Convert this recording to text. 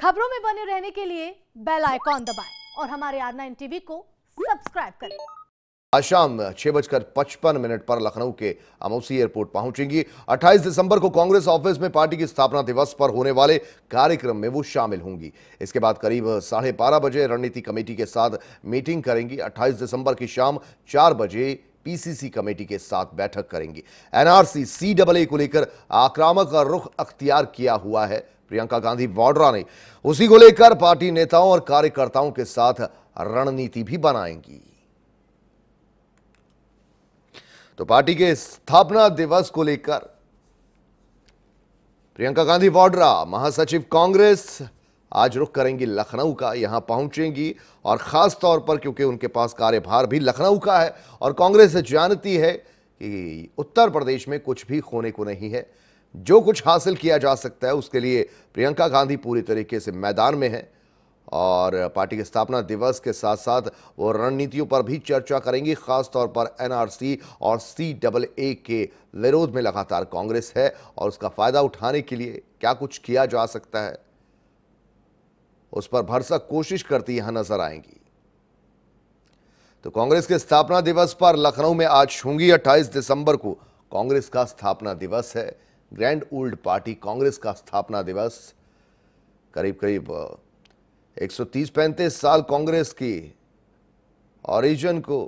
खबरों में बने रहने के लिए बेल आइकॉन दबाएं और हमारे आर नाइन टीवी को सब्सक्राइब करें आज शाम छह बजकर पचपन मिनट पर लखनऊ के अमौसी एयरपोर्ट पहुंचेंगी 28 दिसंबर को कांग्रेस ऑफिस में पार्टी की स्थापना दिवस पर होने वाले कार्यक्रम में वो शामिल होंगी इसके बाद करीब साढ़े बारह बजे रणनीति कमेटी के साथ मीटिंग करेंगी 28 दिसंबर की शाम चार बजे पीसीसी कमेटी के साथ बैठक करेंगी एनआरसी सी को लेकर आक्रामक रुख अख्तियार किया हुआ है प्रियंका गांधी वाड्रा ने उसी को लेकर पार्टी नेताओं और कार्यकर्ताओं के साथ रणनीति भी बनाएंगी तो पार्टी के स्थापना दिवस को लेकर प्रियंका गांधी वाड्रा महासचिव कांग्रेस आज रुख करेंगी लखनऊ का यहां पहुंचेंगी और खास तौर पर क्योंकि उनके पास कार्यभार भी लखनऊ का है और कांग्रेस जानती है कि उत्तर प्रदेश में कुछ भी होने को नहीं है जो कुछ हासिल किया जा सकता है उसके लिए प्रियंका गांधी पूरी तरीके से मैदान में है और पार्टी के स्थापना दिवस के साथ साथ वो रणनीतियों पर भी चर्चा करेंगी खासतौर पर एनआरसी और सी डबल ए के विरोध में लगातार कांग्रेस है और उसका फायदा उठाने के लिए क्या कुछ किया जा सकता है उस पर भरसक कोशिश करती यहां नजर आएंगी तो कांग्रेस के स्थापना दिवस पर लखनऊ में आज होंगी 28 दिसंबर को कांग्रेस का स्थापना दिवस है ग्रैंड ओल्ड पार्टी कांग्रेस का स्थापना दिवस करीब करीब 130-35 साल कांग्रेस की ओरिजिन को